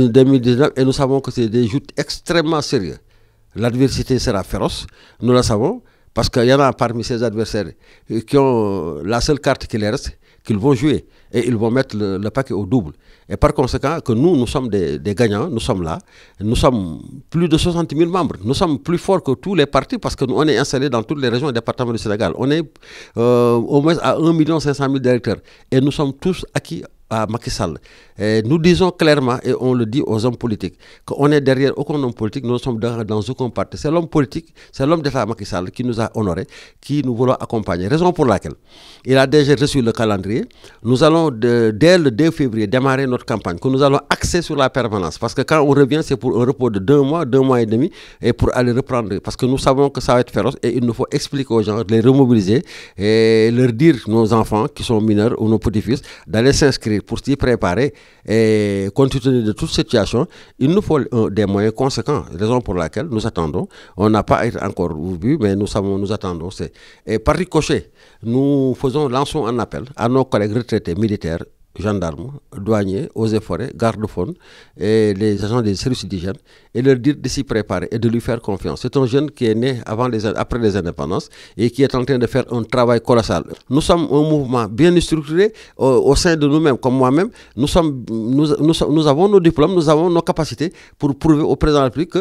2019 et nous savons que c'est des joutes extrêmement sérieux. L'adversité sera féroce, nous le savons, parce qu'il y en a parmi ces adversaires euh, qui ont euh, la seule carte qui les reste, qu'ils vont jouer et ils vont mettre le, paquet au double. Et par conséquent, que nous, nous sommes des, gagnants, nous sommes là, nous sommes plus de 60 000 membres, nous sommes plus forts que tous les partis parce que nous, on est installés dans toutes les régions et départements du Sénégal. On est euh, au moins à 1 500 000 directeurs et nous sommes tous acquis à Macky Sall. nous disons clairement, et on le dit aux hommes politiques, qu'on est derrière aucun homme politique, nous sommes dans, dans aucun parti. C'est l'homme politique, c'est l'homme d'État Macky Sall qui nous a honorés, qui nous voulons accompagner. Raison pour laquelle il a déjà reçu le calendrier. Nous allons, dès le 2 février, démarrer notre campagne, que nous allons axer sur la permanence. Parce que quand on revient, c'est pour un repos de deux mois, deux mois et demi, et pour aller reprendre. Parce que nous savons que ça va être féroce et il nous faut expliquer aux gens, les remobiliser et leur dire, nos enfants qui sont mineurs ou nos petits-fils, d'aller s'inscrire pour s'y préparer. Et continuer de toute situation, il nous faut des moyens conséquents, raison pour laquelle nous attendons. On n'a pas encore vu, mais nous savons, nous attendons. Et par ricochet, nous faisons, lançons un appel à nos collègues retraités militaires gendarmes, douaniers, aux efforts, gardes-faune et les agents des services d'hygiène et leur dire de s'y préparer et de lui faire confiance. C'est un jeune qui est né avant les, après les indépendances et qui est en train de faire un travail colossal. Nous sommes un mouvement bien structuré au, sein de nous-mêmes, comme moi-même. Nous, sommes, nous, nous, avons nos diplômes, nous avons nos capacités pour prouver au président de la République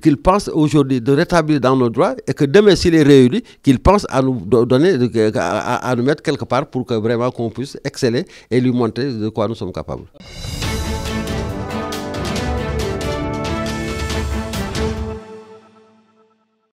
qu'il pense aujourd'hui de rétablir dans nos droits et que demain, s'il est réuni, qu'il pense à nous donner, à, nous mettre quelque part pour que vraiment qu'on puisse exceller et lui montrer surmonter de quoi nous sommes capables.